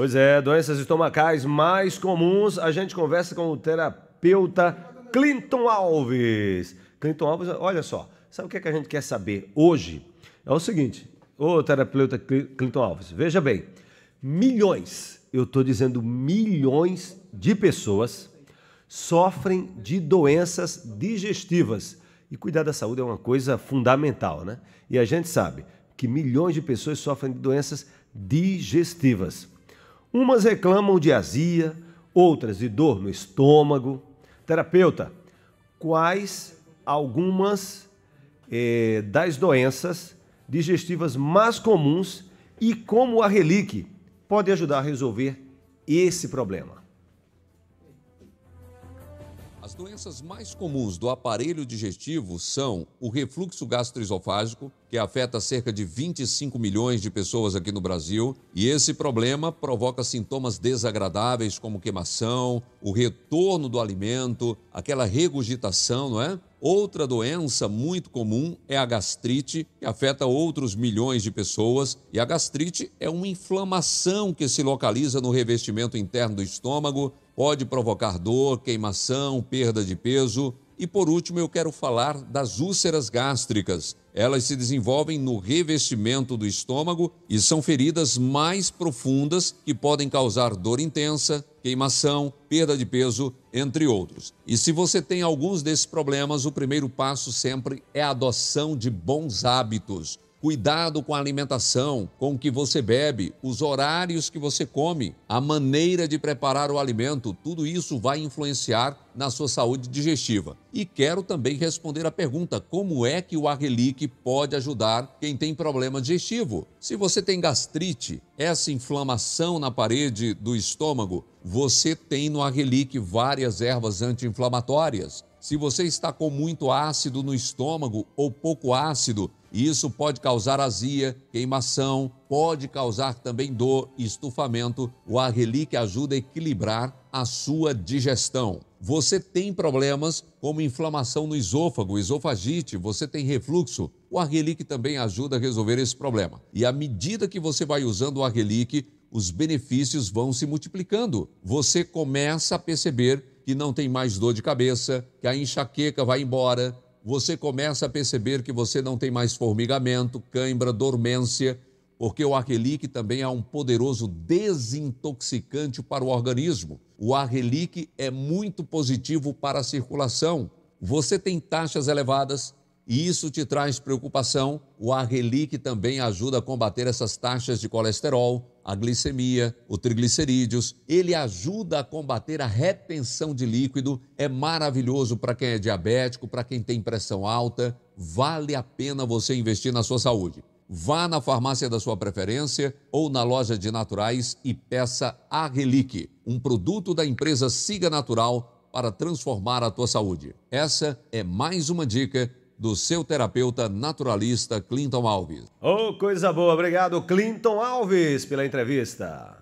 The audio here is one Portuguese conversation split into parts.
Pois é, doenças estomacais mais comuns. A gente conversa com o terapeuta Clinton Alves. Clinton Alves, olha só, sabe o que, é que a gente quer saber hoje? É o seguinte, ô terapeuta Clinton Alves, veja bem, milhões, eu estou dizendo milhões de pessoas sofrem de doenças digestivas. E cuidar da saúde é uma coisa fundamental, né? E a gente sabe que milhões de pessoas sofrem de doenças digestivas. Umas reclamam de azia, outras de dor no estômago. Terapeuta, quais algumas eh, das doenças digestivas mais comuns e como a Relique pode ajudar a resolver esse problema? doenças mais comuns do aparelho digestivo são o refluxo gastroesofágico, que afeta cerca de 25 milhões de pessoas aqui no Brasil, e esse problema provoca sintomas desagradáveis como queimação, o retorno do alimento, aquela regurgitação, não é? Outra doença muito comum é a gastrite, que afeta outros milhões de pessoas. E a gastrite é uma inflamação que se localiza no revestimento interno do estômago, pode provocar dor, queimação, perda de peso. E por último, eu quero falar das úlceras gástricas. Elas se desenvolvem no revestimento do estômago e são feridas mais profundas que podem causar dor intensa, queimação, perda de peso, entre outros. E se você tem alguns desses problemas, o primeiro passo sempre é a adoção de bons hábitos. Cuidado com a alimentação, com o que você bebe, os horários que você come, a maneira de preparar o alimento, tudo isso vai influenciar na sua saúde digestiva. E quero também responder a pergunta: como é que o Arrelique pode ajudar quem tem problema digestivo? Se você tem gastrite, essa inflamação na parede do estômago, você tem no Arrelique várias ervas anti-inflamatórias. Se você está com muito ácido no estômago ou pouco ácido, isso pode causar azia, queimação, pode causar também dor e estufamento. O Arrelique ajuda a equilibrar a sua digestão. Você tem problemas como inflamação no esôfago, esofagite, você tem refluxo. O Arrelique também ajuda a resolver esse problema. E à medida que você vai usando o Arrelique, os benefícios vão se multiplicando. Você começa a perceber que não tem mais dor de cabeça, que a enxaqueca vai embora, você começa a perceber que você não tem mais formigamento, cãibra, dormência, porque o arrelique também é um poderoso desintoxicante para o organismo. O arrelique é muito positivo para a circulação. Você tem taxas elevadas e isso te traz preocupação. O arrelique também ajuda a combater essas taxas de colesterol, a glicemia, o triglicerídeos. Ele ajuda a combater a retenção de líquido. É maravilhoso para quem é diabético, para quem tem pressão alta. Vale a pena você investir na sua saúde. Vá na farmácia da sua preferência ou na loja de naturais e peça a Relique, um produto da empresa Siga Natural para transformar a tua saúde. Essa é mais uma dica do seu terapeuta naturalista Clinton Alves. Oh, coisa boa! Obrigado, Clinton Alves, pela entrevista.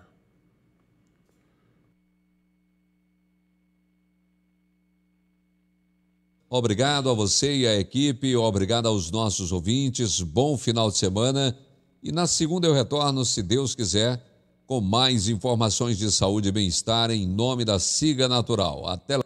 Obrigado a você e à equipe, obrigado aos nossos ouvintes. Bom final de semana e na segunda eu retorno, se Deus quiser, com mais informações de saúde e bem-estar em nome da Siga Natural. Até lá.